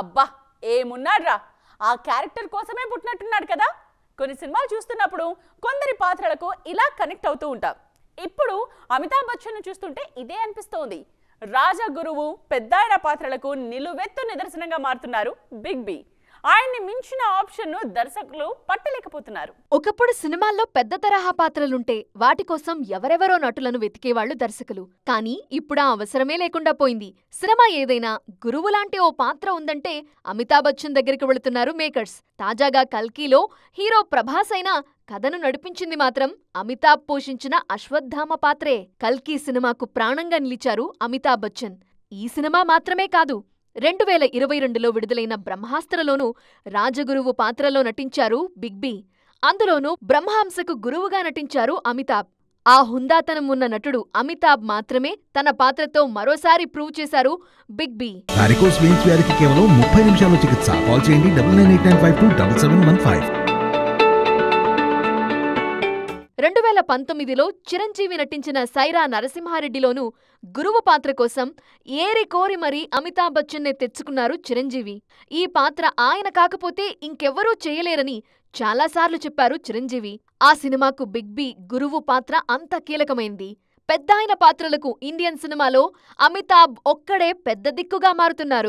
అబ్బా ఏమున్నాడ్రా ఆ క్యారెక్టర్ కోసమే పుట్టినట్టున్నాడు కదా కొన్ని సినిమాలు చూస్తున్నప్పుడు కొందరి పాత్రలకు ఇలా కనెక్ట్ అవుతూ ఉంటాం ఇప్పుడు అమితాబ్ బచ్చన్ను చూస్తుంటే ఇదే అనిపిస్తోంది రాజగురువు పెద్దాయన పాత్రలకు నిలువెత్తు నిదర్శనంగా మారుతున్నారు బిగ్ బి ఆయన్ని మించిన ను దర్శకులు పట్టలేకపోతున్నారు ఒకప్పుడు సినిమాల్లో పెద్ద తరహా పాత్రలుంటే వాటి కోసం ఎవరెవరో నటులను వెతికేవాళ్లు దర్శకులు కానీ ఇప్పుడా అవసరమే లేకుండా పోయింది సినిమా ఏదైనా గురువు లాంటి ఓ పాత్ర ఉందంటే అమితాబ్ బచ్చన్ దగ్గరికి వెళుతున్నారు మేకర్స్ తాజాగా కల్కీలో హీరో ప్రభాస్ అయినా కథను నడిపించింది మాత్రం అమితాబ్ పోషించిన అశ్వత్థామ పాత్రే కల్కీ సినిమాకు ప్రాణంగా నిలిచారు అమితాబ్ బచ్చన్ ఈ సినిమా మాత్రమే కాదు రెండు వేల ఇరవై రెండులో విడుదలైన బ్రహ్మాస్త్రలోనూ రాజగురువు పాత్రలో నటించారు బిగ్ బి అందులోనూ బ్రహ్మాంసకు గురువుగా నటించారు అమితాబ్ ఆ హుందాతనం ఉన్న నటుడు అమితాబ్ మాత్రమే తన పాత్రతో మరోసారి ప్రూవ్ చేశారు బిగ్ బి కేవలం నిమిషాల్లో చికిత్స కాల్ చేయండి రెండు వేల పంతొమ్మిదిలో చిరంజీవి నటించిన సైరా నరసింహారెడ్డిలోనూ గురువు పాత్ర కోసం ఏరి కోరి మరీ అమితాబ్ బచ్చన్నే తెచ్చుకున్నారు చిరంజీవి ఈ పాత్ర ఆయన కాకపోతే ఇంకెవ్వరూ చేయలేరని చాలాసార్లు చెప్పారు చిరంజీవి ఆ సినిమాకు బిగ్ బి గురువు పాత్ర అంత కీలకమైంది పెద్దాయన పాత్రలకు ఇండియన్ సినిమాలో అమితాబ్ ఒక్కడే పెద్ద దిక్కుగా మారుతున్నారు